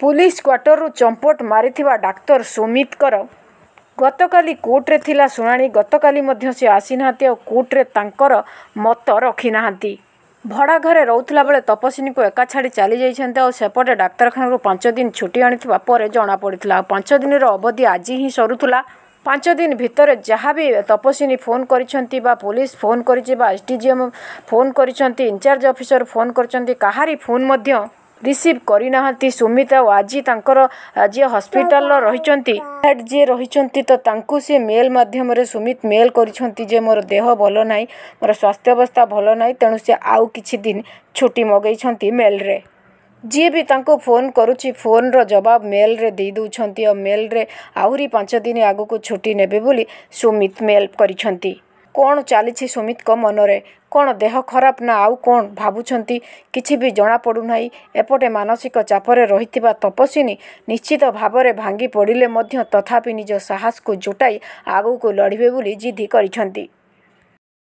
police କ୍ୱାର୍ଟରରୁ ଚମ୍ପଟ ମାରିଥିବା ଡାକ୍ତର ସୁମିତଙ୍କର ଗତକାଲି କୋର୍ଟରେ ଥିଲା ଶୁଣାଣି ଗତକାଲି ମଧ୍ୟ ସେ ଆସିନାହାନ୍ତି ଆଉ କୋର୍ଟରେ ତାଙ୍କର ମତ ରଖିନାହାନ୍ତି ଭଡ଼ା ଘରେ ରହୁଥିଲା ବେଳେ ତପସ୍ୱିନୀଙ୍କୁ ଏକା ଛାଡ଼ି ଚାଲିଯାଇଛନ୍ତି ଆଉ ସେପଟେ ଡାକ୍ତରଖାନାରୁ ପାଞ୍ଚ ଦିନ ଛୁଟି ଆଣିଥିବା ପରେ ଜଣାପଡ଼ିଥିଲା ଆଉ ପାଞ୍ଚ ଦିନର ଅବଧି ଆଜି ହିଁ ସରୁଥିଲା ପାଞ୍ଚ ଦିନ ଭିତରେ ଯାହା ବି ତପସ୍ୱିନୀ ଫୋନ୍ କରିଛନ୍ତି ବା ପୋଲିସ ଫୋନ୍ କରିଛି ବା S D G M phone କରିଛନ୍ତି ଇନ୍ଚାର୍ଜ ଅଫିସର ଫୋନ୍ କରିଛନ୍ତି କାହାରି ଫୋନ୍ ମଧ୍ୟ ରିସିଭ୍ କରିନାହାନ୍ତି ସୁମିତା ଓ ଆଜି ତାଙ୍କର ଆଜି ହସ୍ପିଟାଲରେ ରହିଛନ୍ତି ଫ୍ଲାଟ୍ ଯିଏ ରହିଛନ୍ତି ତ ତାଙ୍କୁ ସିଏ ମେଲ୍ ମାଧ୍ୟମରେ ସୁମିତ ମେଲ୍ କରିଛନ୍ତି ଯେ ମୋର ଦେହ ଭଲ ନାହିଁ ମୋର ସ୍ୱାସ୍ଥ୍ୟାବସ୍ଥା ଭଲ ନାହିଁ ତେଣୁ ସେ ଆଉ କିଛି ଦିନ ଛୁଟି ମଗେଇଛନ୍ତି ମେଲ୍ରେ ଯିଏ ବି ତାଙ୍କୁ ଫୋନ୍ କରୁଛି ଫୋନ୍ର ଜବାବ ମେଲ୍ରେ ଦେଇଦେଉଛନ୍ତି ଆଉ ମେଲ୍ରେ ଆହୁରି ପାଞ୍ଚ ଦିନ ଆଗକୁ ଛୁଟି ନେବେ ବୋଲି ସୁମିତ ମେଲ୍ କରିଛନ୍ତି କ'ଣ ଚାଲିଛି ସୁମିତଙ୍କ ମନରେ କ'ଣ ଦେହ ଖରାପ ନା ଆଉ କ'ଣ ଭାବୁଛନ୍ତି କିଛି ବି ଜଣାପଡ଼ୁନାହିଁ ଏପଟେ ମାନସିକ ଚାପରେ ରହିଥିବା ତପସ୍ୱିନୀ ନିଶ୍ଚିତ ଭାବରେ ଭାଙ୍ଗି ପଡ଼ିଲେ ମଧ୍ୟ ତଥାପି ନିଜ ସାହସକୁ ଜୁଟାଇ ଆଗକୁ ଲଢ଼ିବେ ବୋଲି ଜିଦି କରିଛନ୍ତି